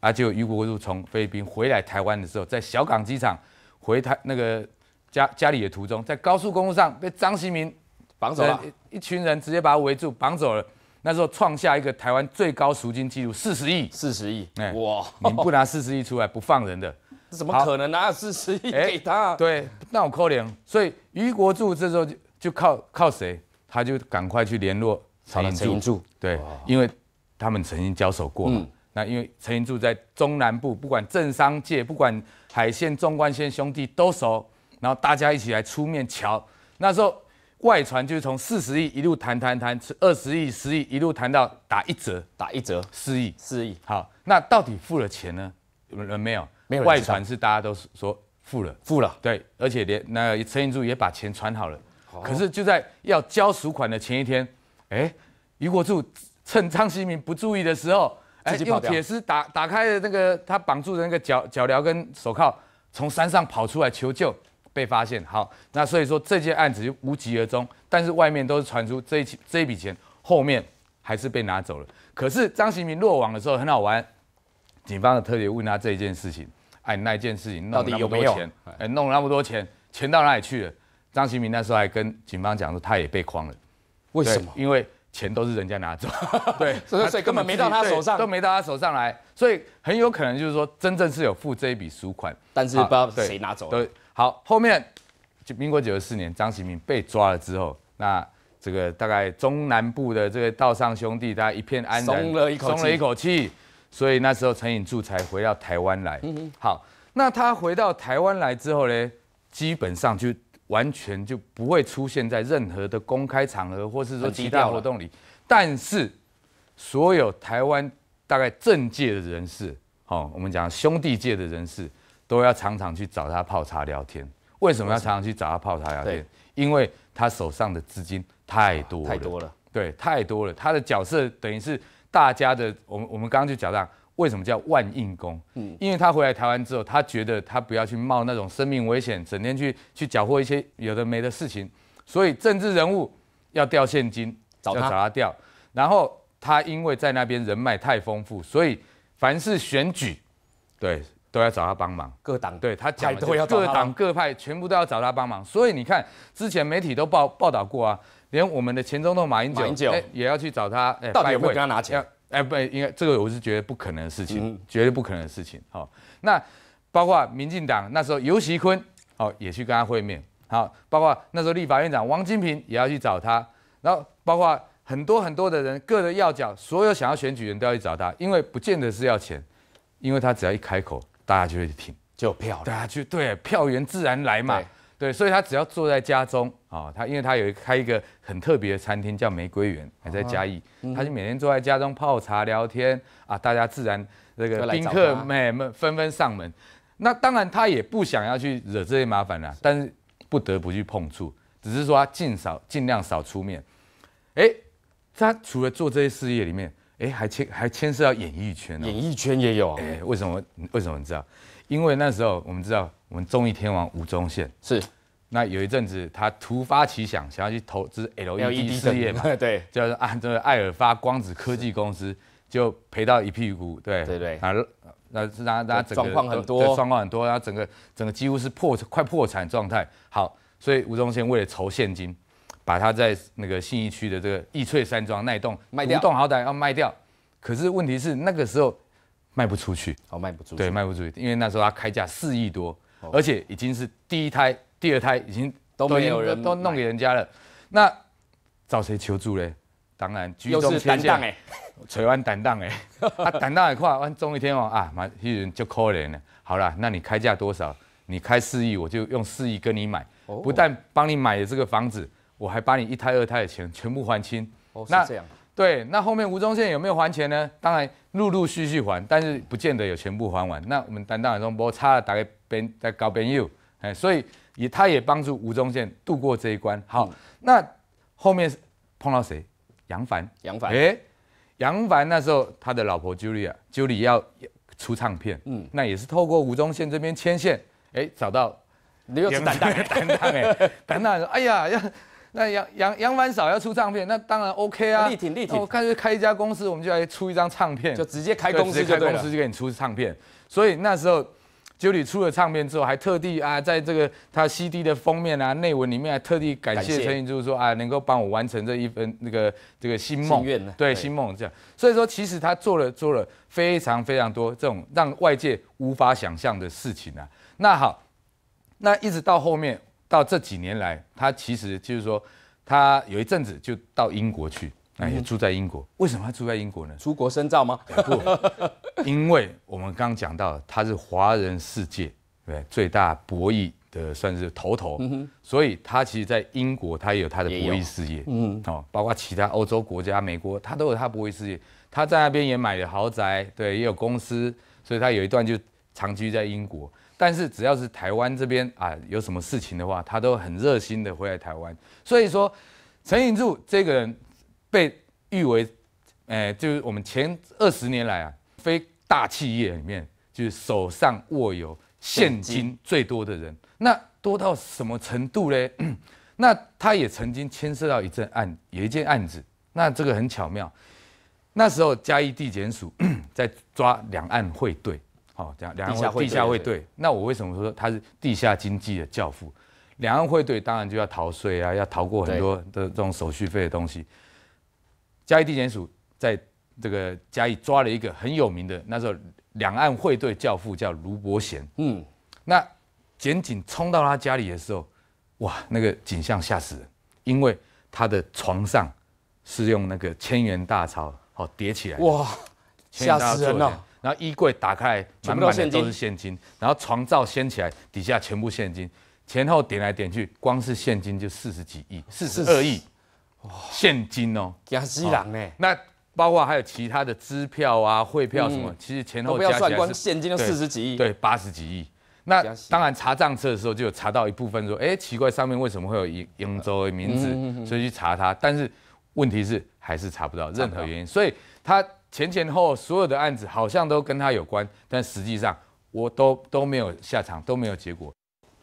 啊，就余国柱从菲律宾回来台湾的时候，在小港机场回台那个家家里的途中，在高速公路上被张新明绑走了，一群人直接把他围住，绑走了。那时候创下一个台湾最高赎金记录，四十亿，四十亿，哇！你不拿四十亿出来，不放人的，怎么可能拿四十亿给他？对，那我扣脸。所以于国柱这时候就就靠靠谁，他就赶快去联络陈云柱，对，因为他们曾经交手过嘛。那因为陈云柱在中南部，不管政商界，不管海线、中关线兄弟都熟，然后大家一起来出面瞧，那时候。外传就是从四十亿一路谈谈谈，二十亿、十亿一路谈到打一折，打一折，四亿、四亿。好，那到底付了钱呢？没有，没有。外传是大家都说付了，付了。对，而且连那陈云柱也把钱传好了。可是就在要交赎款的前一天，哎，余国柱趁张新民不注意的时候，自己用铁丝打打开的那个他绑住的那个脚脚镣跟手铐，从山上跑出来求救。被发现好，那所以说这件案子就无疾而终。但是外面都是传出这一起这一笔钱后面还是被拿走了。可是张新民落网的时候很好玩，警方的特别问他这一件事情，哎，那一件事情到底有没有钱？哎，弄了那么多钱，钱到哪里去了？张新民那时候还跟警方讲说他也被诓了，为什么？因为钱都是人家拿走，对，所以根本没到他手上，都没到他手上来，所以很有可能就是说真正是有付这一笔赎款，但是不知道谁拿走了。好，后面就民国九十四年，张启明被抓了之后，那这个大概中南部的这个道上兄弟，大家一片安然，松了一口气，松了一口气。所以那时候陈寅柱才回到台湾来。好，那他回到台湾来之后呢，基本上就完全就不会出现在任何的公开场合，或是说其他活动里。但是，所有台湾大概政界的人士，好，我们讲兄弟界的人士。都要常常去找他泡茶聊天，为什么要常常去找他泡茶聊天？因为他手上的资金太多了，太多了，对，太多了。他的角色等于是大家的，我们我们刚刚就讲到，为什么叫万应公？嗯，因为他回来台湾之后，他觉得他不要去冒那种生命危险，整天去去搅和一些有的没的事情，所以政治人物要掉现金，找他找他掉。然后他因为在那边人脉太丰富，所以凡是选举，对。都要找他帮忙，各党对他讲，的各党各派全部都要找他帮忙。所以你看，之前媒体都报报道过啊，连我们的前总统马英九也要去找他，到底有没有给他拿钱？哎，不，应该这个我是觉得不可能的事情，绝对不可能的事情。好，那包括民进党那时候尤熙坤，好，也去跟他会面。好，包括那时候立法院长王金平也要去找他，然后包括很多很多的人，各的要角，所有想要选举人都要去找他，因为不见得是要钱，因为他只要一开口。大家就会听，就有票大家就对票源自然来嘛，对，所以他只要坐在家中啊，他因为他有一开一个很特别的餐厅，叫玫瑰园，还在嘉义，他就每天坐在家中泡茶聊天啊，大家自然这个宾客们纷纷上门。那当然他也不想要去惹这些麻烦啦，但是不得不去碰触，只是说他尽少尽量少出面。哎，他除了做这些事业里面。哎，还牵还牵涉到演艺圈呢，演艺圈也有。哎，为什么？为什么你知道？因为那时候我们知道，我们综艺天王吴宗宪是，那有一阵子他突发奇想，想要去投资 LED 事业嘛，对，就是啊，这个爱尔发光子科技公司就赔到一屁股，对对对，啊，那是那那整个状况很多，状况很多，然后整个整个几乎是破快破产状态。好，所以吴宗宪为了筹现金。把他在那个信义区的这个易翠山庄那一栋卖掉，一栋好歹要卖掉，可是问题是那个时候卖不出去，哦，卖不出，去，对，卖不出去，因为那时候他开价四亿多，而且已经是第一胎、第二胎已经都没有人都弄给人家了，那找谁求助嘞？当然居中担当哎，垂弯胆荡哎，他 胆当很快，终于一天哦啊，那那人就可怜了，好了，那你开价多少？你开四亿，我就用四亿跟你买，不但帮你买了这个房子。我还把你一胎二胎的钱全部还清哦，那这样对，那后面吴宗宪有没有还钱呢？当然陆陆续续还，但是不见得有全部还完。那我们担当这种摩擦，大概边在高边又哎，所以也他也帮助吴宗宪度过这一关。好，那后面碰到谁？杨凡，杨凡，哎，杨凡那时候他的老婆 Julia Julia 要出唱片，嗯，那也是透过吴宗宪这边牵线，哎，找到，又是担当 担当哎，担当，哎呀呀。那杨杨杨凡嫂要出唱片，那当然 OK 啊。力挺力挺。我看就开一家公司，我们就来出一张唱片，就直接开公司，开公司就给你出唱片。所以那时候，九里出了唱片之后，还特地啊，在这个他 CD 的封面啊、内文里面，还特地感谢陈映珠说啊，能够帮我完成这一份那个这个新梦。愿对，新梦这样。所以说，其实他做了做了非常非常多这种让外界无法想象的事情啊。那好，那一直到后面。到这几年来，他其实就是说，他有一阵子就到英国去，那也住在英国。为什么他住在英国呢？出国深造吗？不，因为我们刚讲到，他是华人世界对最大博弈的算是头头，所以他其实，在英国他也有他的博弈事业，嗯，哦，包括其他欧洲国家、美国，他都有他博弈事业。他在那边也买了豪宅，对，也有公司，所以他有一段就长居在英国。但是只要是台湾这边啊有什么事情的话，他都很热心的回来台湾。所以说，陈寅柱这个人被誉为，哎，就是我们前二十年来啊，非大企业里面就是手上握有现金最多的人。那多到什么程度嘞？那他也曾经牵涉到一件案，有一件案子。那这个很巧妙，那时候嘉义地检署 在抓两岸汇兑。好，这样两岸地下会对。那我为什么说他是地下经济的教父？两岸会对当然就要逃税啊，要逃过很多的这种手续费的东西。嘉义地检署在这个嘉义抓了一个很有名的那时候两岸会对教父，叫卢伯贤。嗯，那检警冲到他家里的时候，哇，那个景象吓死人，因为他的床上是用那个千元大钞好叠起来。哇，吓死人了。然后衣柜打开，全部都是现金。然后床罩掀起来，底下全部现金。前后点来点去，光是现金就四十几亿，四十二亿。哇，现金哦。吓死人嘞！那包括还有其他的支票啊、汇票什么，其实前后加起来光现金都四十几亿，对，八十几亿。那当然查账册的时候就有查到一部分，说，哎，奇怪，上面为什么会有英英州的名字？所以去查他，但是问题是还是查不到任何原因，所以他。前前后所有的案子好像都跟他有关，但实际上我都都没有下场，都没有结果。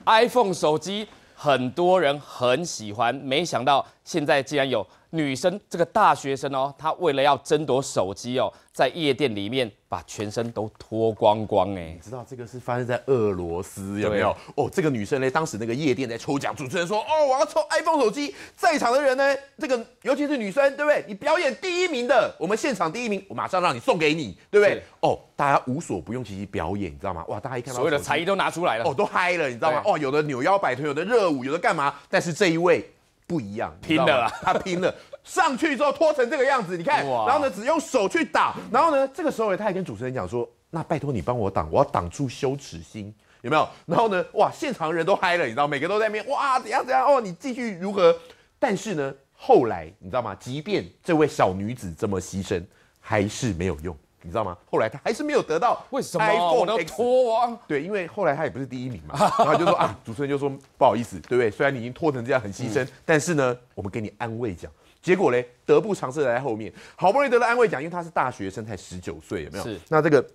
iPhone 手机很多人很喜欢，没想到现在竟然有。女生这个大学生哦，她为了要争夺手机哦，在夜店里面把全身都脱光光哎！你知道这个是发生在俄罗斯有没有？哦，这个女生呢，当时那个夜店在抽奖，主持人说哦，我要抽 iPhone 手机，在场的人呢，这个尤其是女生对不对？你表演第一名的，我们现场第一名，我马上让你送给你，对不对？哦，大家无所不用其极表演，你知道吗？哇，大家一看到所有的才艺都拿出来了哦，都嗨了，你知道吗？哦，有的扭腰摆臀，有的热舞，有的干嘛？但是这一位。不一样，拼了！他拼了，上去之后拖成这个样子，你看。然后呢，只用手去挡。然后呢，这个时候他还跟主持人讲说：“那拜托你帮我挡，我要挡住羞耻心，有没有？”然后呢，哇，现场人都嗨了，你知道，每个都在面哇，怎样怎样哦，你继续如何？但是呢，后来你知道吗？即便这位小女子这么牺牲，还是没有用。你知道吗？后来他还是没有得到。为什么？我都拖啊。对，因为后来他也不是第一名嘛，然后就说啊，主持人就说不好意思，对不对？虽然你已经拖成这样很牺牲，但是呢，我们给你安慰奖。结果嘞，得不偿失，的在后面好不容易得了安慰奖，因为他是大学生，才十九岁，有没有？是。那这个。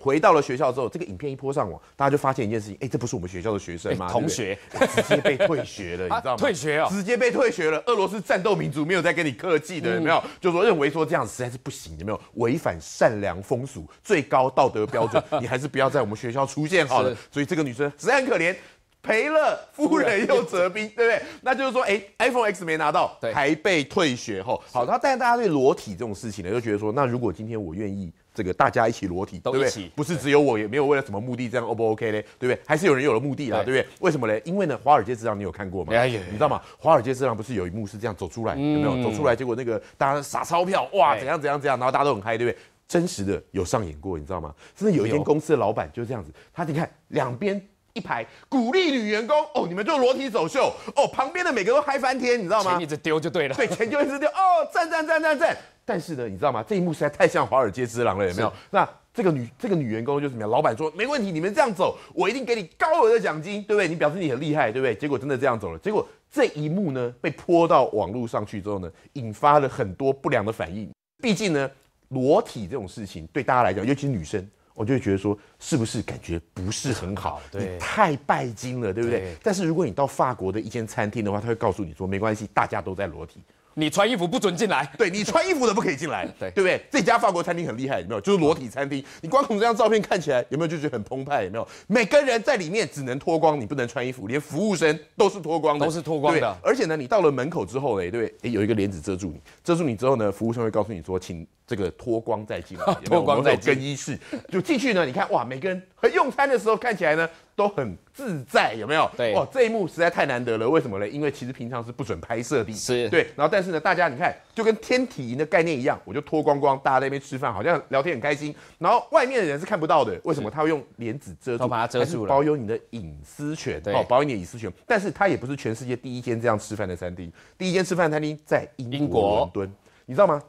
回到了学校之后，这个影片一泼上网，大家就发现一件事情：，哎，这不是我们学校的学生吗？同学直接被退学了，你知道吗？退学啊，直接被退学了。俄罗斯战斗民族没有再跟你客气的，有没有？就说认为说这样实在是不行，有没有？违反善良风俗、最高道德标准，你还是不要在我们学校出现好了。所以这个女生实在很可怜，赔了夫人又折兵，对不对？那就是说，哎，iPhone X 没拿到，还被退学后，好。然但是大家对裸体这种事情呢，就觉得说，那如果今天我愿意。这个大家一起裸体，对不对？不是只有我，也没有为了什么目的这样，O 不 OK 嘞？对不对？还是有人有了目的啦，对不对？为什么嘞？因为呢，华尔街市狼》你有看过吗？哎你知道吗？华尔街市狼》不是有一幕是这样走出来，有没有走出来？结果那个大家撒钞票，哇，怎样怎样怎样，然后大家都很嗨，对不对？真实的有上演过，你知道吗？甚至有一间公司的老板就是这样子，他你看两边一排鼓励女员工，哦，你们就裸体走秀，哦，旁边的每个都嗨翻天，你知道吗？钱一直丢就对了，对，钱就一直丢，哦，赞赞赞赞赞。但是呢，你知道吗？这一幕实在太像华尔街之狼了，有没有？那这个女这个女员工就是什么样？老板说没问题，你们这样走，我一定给你高额的奖金，对不对？你表示你很厉害，对不对？结果真的这样走了。结果这一幕呢，被泼到网络上去之后呢，引发了很多不良的反应。毕竟呢，裸体这种事情对大家来讲，尤其是女生，我就会觉得说是不是感觉不是很好？对，太拜金了，对不对？但是如果你到法国的一间餐厅的话，他会告诉你说没关系，大家都在裸体。你穿衣服不准进来，对你穿衣服都不可以进来，对对不对？这家法国餐厅很厉害，有没有？就是裸体餐厅。你光从这张照片看起来，有没有就得很澎湃？有没有？每个人在里面只能脱光，你不能穿衣服，连服务生都是脱光的，都是脱光的。而且呢，你到了门口之后，呢，对不对？有一个帘子遮住你，遮住你之后呢，服务生会告诉你说，请这个脱光再进来，脱光再更衣室就进去呢。你看哇，每个人用餐的时候看起来呢。都很自在，有没有？对哦，这一幕实在太难得了。为什么呢？因为其实平常是不准拍摄的。是对，然后但是呢，大家你看，就跟天体营的概念一样，我就脱光光，大家在那边吃饭，好像聊天很开心。然后外面的人是看不到的，为什么？他会用帘子遮住，把它遮住了，保有你的隐私权。对，保有你的隐私权。但是它也不是全世界第一间这样吃饭的餐厅，第一间吃饭餐厅在英国伦敦，你知道吗？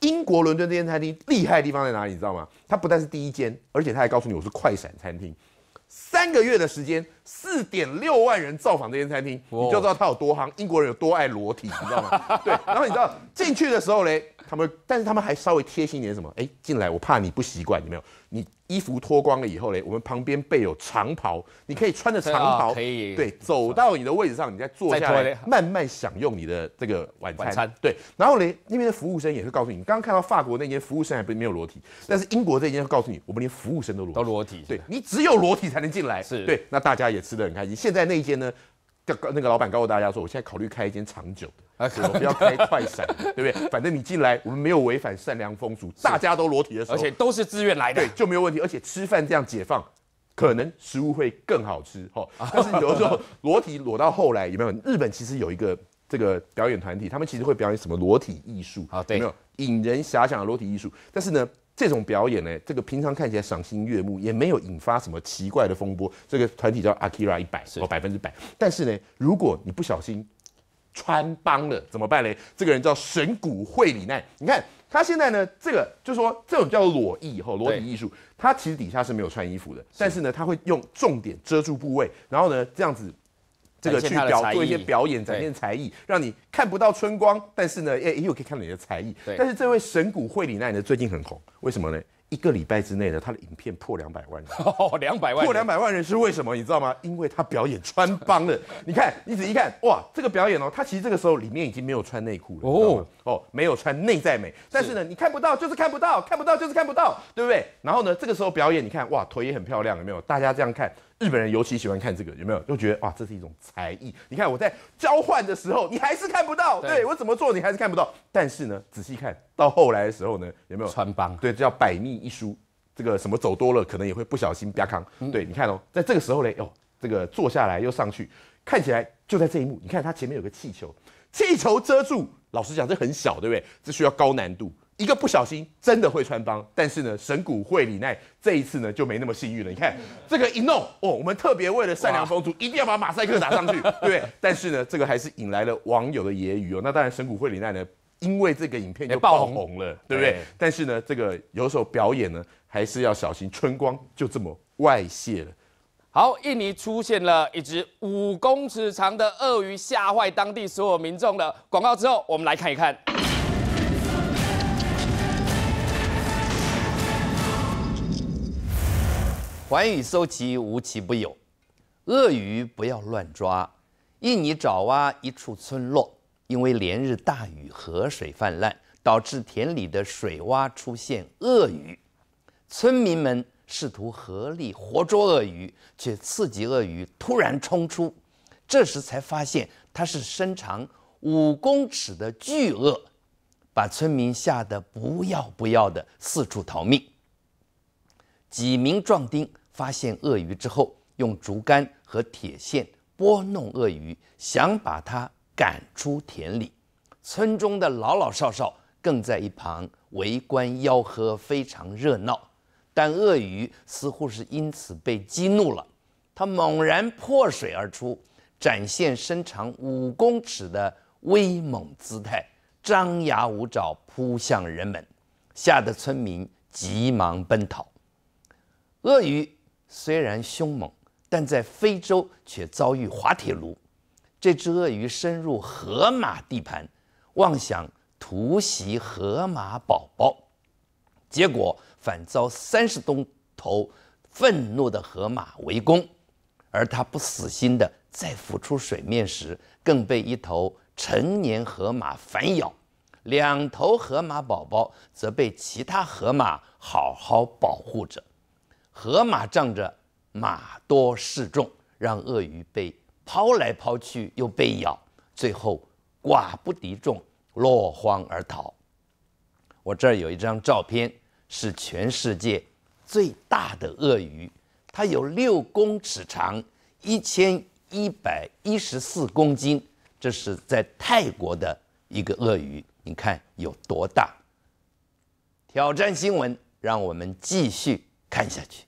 英国伦敦这间餐厅厉害的地方在哪里？你知道吗？它不但是第一间，而且他还告诉你，我是快闪餐厅。三个月的时间，四点六万人造访这间餐厅，你就知道他有多夯。英国人有多爱裸体，你知道吗？对。然后你知道进去的时候嘞，他们但是他们还稍微贴心一点什么？哎，进来我怕你不习惯，有没有？你衣服脱光了以后嘞，我们旁边备有长袍，你可以穿着长袍，可以对，走到你的位置上，你再坐下来，慢慢享用你的这个晚餐。对。然后嘞，那边的服务生也会告诉你，刚刚看到法国那间服务生还不没有裸体，但是英国这间会告诉你，我们连服务生都裸都裸体，对你只有裸体才能进。来是对，那大家也吃的很开心。现在那一间呢，那个老板告诉大家说，我现在考虑开一间长久的，不要开快闪，对不对？反正你进来，我们没有违反善良风俗，大家都裸体的时候，而且都是自愿来的，对，就没有问题。而且吃饭这样解放，可能食物会更好吃。哦，但是有时候裸体裸到后来有没有？日本其实有一个这个表演团体，他们其实会表演什么裸体艺术啊？对，没有引人遐想的裸体艺术，但是呢？这种表演呢，这个平常看起来赏心悦目，也没有引发什么奇怪的风波。这个团体叫 Akira 一百，哦，百分之百。但是呢，如果你不小心穿帮了，怎么办呢？这个人叫神谷惠里奈。你看他现在呢，这个就是说，这种叫裸艺，哈，裸体艺术，他其实底下是没有穿衣服的，但是呢，他会用重点遮住部位，然后呢，这样子。这个去表做一些表演，展现才艺，让你看不到春光，但是呢，哎，又可以看你的才艺。但是这位神谷惠里奈呢，最近很红，为什么呢？一个礼拜之内呢，他的影片破两百万。哦，两百万。破两百万人是为什么？你知道吗？因为他表演穿帮了。你看，你仔细看，哇，这个表演哦，他其实这个时候里面已经没有穿内裤了。哦哦，没有穿内在美。但是呢，你看不到，就是看不到，看不到就是看不到，对不对？然后呢，这个时候表演，你看，哇，腿也很漂亮，有没有？大家这样看。日本人尤其喜欢看这个，有没有？都觉得哇，这是一种才艺。你看我在交换的时候，你还是看不到，对我怎么做你还是看不到。但是呢，仔细看到后来的时候呢，有没有穿帮？对，叫百密一疏。这个什么走多了，可能也会不小心吧康。对，你看哦，在这个时候呢，哦，这个坐下来又上去，看起来就在这一幕。你看他前面有个气球，气球遮住。老实讲，这很小，对不对？这需要高难度。一个不小心真的会穿帮，但是呢，神谷惠里奈这一次呢就没那么幸运了。你看这个一弄哦，我们特别为了善良风俗，一定要把马赛克打上去，对不对？但是呢，这个还是引来了网友的揶揄哦。那当然，神谷惠里奈呢，因为这个影片就爆红了，对不对？但是呢，这个有首候表演呢还是要小心，春光就这么外泄了。好，印尼出现了一只五公尺长的鳄鱼，吓坏当地所有民众了。广告之后，我们来看一看。寰宇搜奇，无奇不有。鳄鱼不要乱抓。印尼爪哇一处村落，因为连日大雨，河水泛滥，导致田里的水洼出现鳄鱼。村民们试图合力活捉鳄鱼，却刺激鳄鱼突然冲出。这时才发现，它是身长五公尺的巨鳄，把村民吓得不要不要的，四处逃命。几名壮丁发现鳄鱼之后，用竹竿和铁线拨弄鳄鱼，想把它赶出田里。村中的老老少少更在一旁围观吆喝，非常热闹。但鳄鱼似乎是因此被激怒了，它猛然破水而出，展现身长五公尺的威猛姿态，张牙舞爪扑向人们，吓得村民急忙奔逃。鳄鱼虽然凶猛，但在非洲却遭遇滑铁卢。这只鳄鱼深入河马地盘，妄想突袭河马宝宝，结果反遭三十多头愤怒的河马围攻。而它不死心的再浮出水面时，更被一头成年河马反咬。两头河马宝宝则被其他河马好好保护着。河马仗着马多势众，让鳄鱼被抛来抛去，又被咬，最后寡不敌众，落荒而逃。我这儿有一张照片，是全世界最大的鳄鱼，它有六公尺长，一千一百一十四公斤。这是在泰国的一个鳄鱼，你看有多大？挑战新闻，让我们继续看下去。